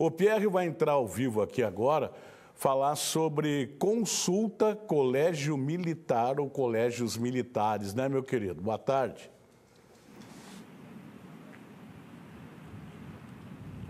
O Pierre vai entrar ao vivo aqui agora falar sobre consulta colégio militar ou colégios militares, né, meu querido? Boa tarde.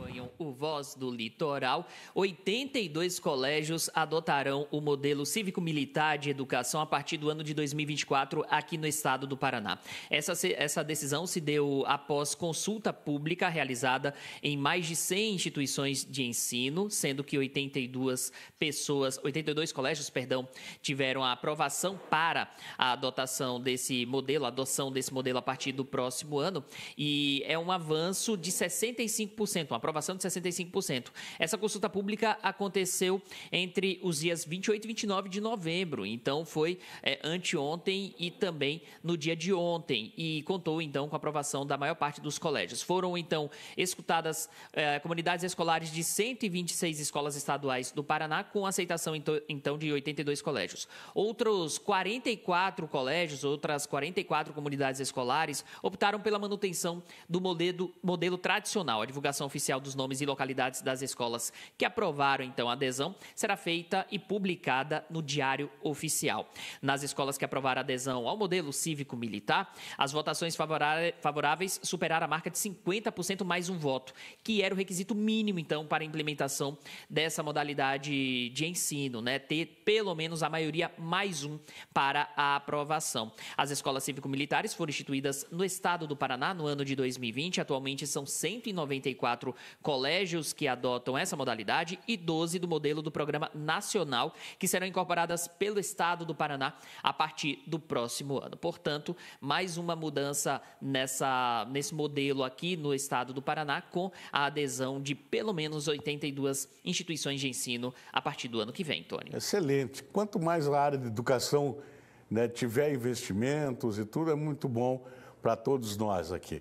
acompanham o Voz do Litoral, 82 colégios adotarão o modelo cívico-militar de educação a partir do ano de 2024 aqui no estado do Paraná. Essa, essa decisão se deu após consulta pública realizada em mais de 100 instituições de ensino, sendo que 82 pessoas, 82 colégios, perdão, tiveram a aprovação para a adotação desse modelo, a adoção desse modelo a partir do próximo ano, e é um avanço de 65%, uma aprovação aprovação de 65%. Essa consulta pública aconteceu entre os dias 28 e 29 de novembro, então foi é, anteontem e também no dia de ontem, e contou então com a aprovação da maior parte dos colégios. Foram então escutadas é, comunidades escolares de 126 escolas estaduais do Paraná, com aceitação então, então de 82 colégios. Outros 44 colégios, outras 44 comunidades escolares optaram pela manutenção do modelo, modelo tradicional. A divulgação oficial dos dos nomes e localidades das escolas que aprovaram então a adesão será feita e publicada no Diário Oficial. Nas escolas que aprovaram a adesão ao modelo cívico-militar, as votações favoráveis superaram a marca de 50% mais um voto, que era o requisito mínimo então para a implementação dessa modalidade de ensino, né? Ter pelo menos a maioria mais um para a aprovação. As escolas cívico-militares foram instituídas no estado do Paraná no ano de 2020, atualmente são 194 colégios que adotam essa modalidade e 12 do modelo do Programa Nacional, que serão incorporadas pelo Estado do Paraná a partir do próximo ano. Portanto, mais uma mudança nessa, nesse modelo aqui no Estado do Paraná, com a adesão de pelo menos 82 instituições de ensino a partir do ano que vem, Tony. Excelente. Quanto mais a área de educação né, tiver investimentos e tudo, é muito bom para todos nós aqui.